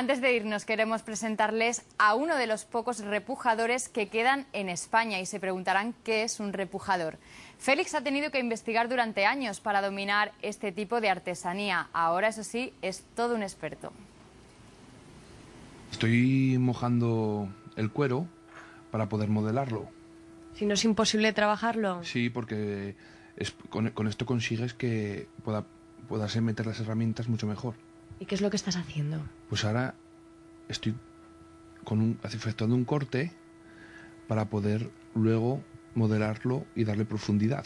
Antes de irnos queremos presentarles a uno de los pocos repujadores que quedan en España y se preguntarán qué es un repujador. Félix ha tenido que investigar durante años para dominar este tipo de artesanía. Ahora, eso sí, es todo un experto. Estoy mojando el cuero para poder modelarlo. Si no es imposible trabajarlo. Sí, porque con, esto consigues que pueda, puedas meter las herramientas mucho mejor. ¿Y qué es lo que estás haciendo? Pues ahora estoy con un, efectuando un corte para poder luego modelarlo y darle profundidad.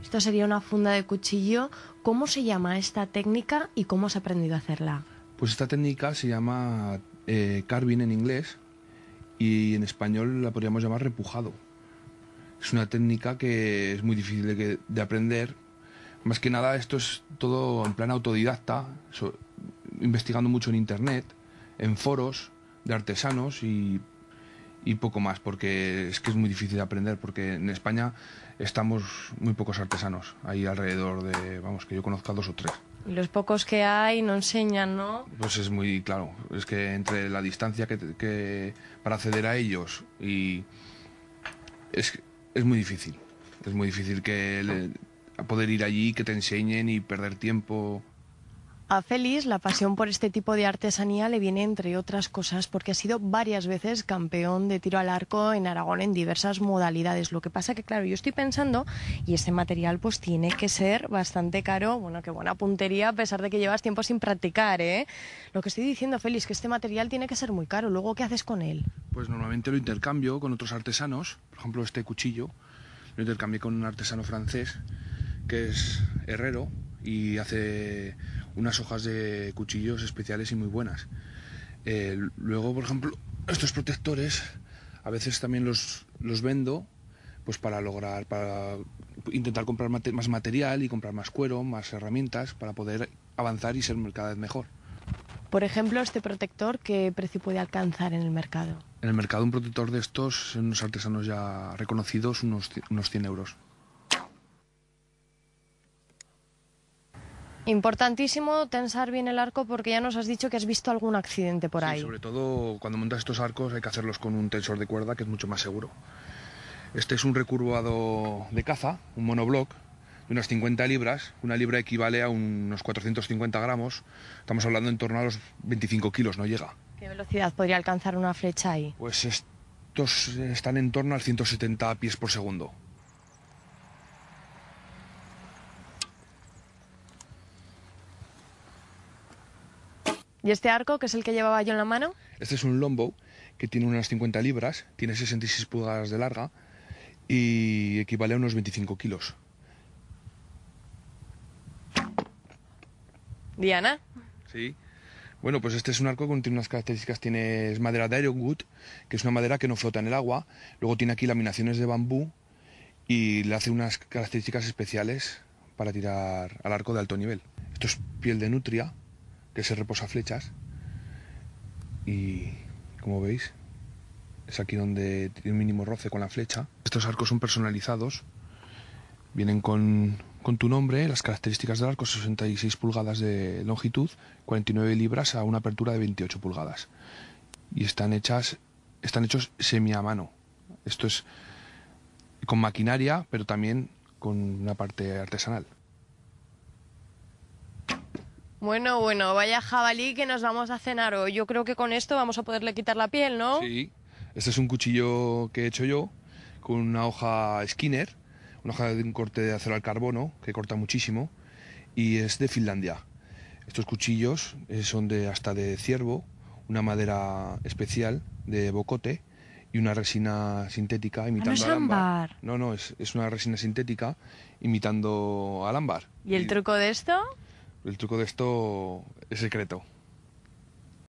Esto sería una funda de cuchillo. ¿Cómo se llama esta técnica y cómo has aprendido a hacerla? Pues esta técnica se llama eh, carving en inglés y en español la podríamos llamar repujado. Es una técnica que es muy difícil de, aprender. Más que nada esto es todo en plan autodidacta investigando mucho en internet, en foros de artesanos y, poco más, porque es que es muy difícil de aprender, porque en España estamos muy pocos artesanos, ...ahí alrededor de, vamos, que yo conozca dos o tres. Y los pocos que hay no enseñan, ¿no? Pues es muy claro, es que entre la distancia que, para acceder a ellos y es, es muy difícil, es muy difícil que poder ir allí, que te enseñen y perder tiempo. A Félix la pasión por este tipo de artesanía le viene entre otras cosas porque ha sido varias veces campeón de tiro al arco en Aragón en diversas modalidades. Lo que pasa que claro, yo estoy pensando y este material pues tiene que ser bastante caro. Bueno, qué buena puntería a pesar de que llevas tiempo sin practicar, ¿eh? Lo que estoy diciendo, Félix, que este material tiene que ser muy caro. Luego, ¿qué haces con él? Pues normalmente lo intercambio con otros artesanos. Por ejemplo, este cuchillo lo intercambié con un artesano francés que es herrero y hace unas hojas de cuchillos especiales y muy buenas. Eh, luego, por ejemplo, estos protectores a veces también los, los vendo pues para lograr, para intentar comprar más material y comprar más cuero, más herramientas para poder avanzar y ser cada vez mejor. Por ejemplo, este protector, ¿qué precio puede alcanzar en el mercado? En el mercado un protector de estos, en unos artesanos ya reconocidos, unos, unos 100 euros. Importantísimo tensar bien el arco porque ya nos has dicho que has visto algún accidente por ahí. Sobre todo cuando montas estos arcos hay que hacerlos con un tensor de cuerda que es mucho más seguro. Este es un recurvado de caza, un monobloc de unas 50 libras. Una libra equivale a unos 450 gramos. Estamos hablando en torno a los 25 kilos, no llega. ¿Qué velocidad podría alcanzar una flecha ahí? Pues estos están en torno al 170 pies por segundo. ¿Y este arco, que es el que llevaba yo en la mano? Este es un longbow que tiene unas 50 libras, tiene 66 pulgadas de larga y equivale a unos 25 kilos. Diana. Sí. Bueno, pues este es un arco que tiene unas características. Tiene madera de ironwood, que es una madera que no flota en el agua. Luego tiene aquí laminaciones de bambú y le hace unas características especiales para tirar al arco de alto nivel. Esto es piel de nutria que se reposa flechas Y como veis, es aquí donde tiene un mínimo roce con la flecha. Estos arcos son personalizados, vienen con, con tu nombre, las características del arco, 66 pulgadas de longitud, 49 libras a una apertura de 28 pulgadas. Y están, hechas, están hechos semi a mano. Esto es con maquinaria, pero también con una parte artesanal. Bueno, bueno, vaya jabalí que nos vamos a cenar hoy. Yo creo que con esto vamos a poderle quitar la piel, ¿no? Sí. Este es un cuchillo que he hecho yo con una hoja Skinner, una hoja de un corte de acero al carbono que corta muchísimo y es de Finlandia. Estos cuchillos eh, son de hasta de ciervo, una madera especial de bocote y una resina sintética imitando ah, no ámbar. No, no, es, una resina sintética imitando al ámbar. ¿Y el truco de esto? El truco de esto es secreto.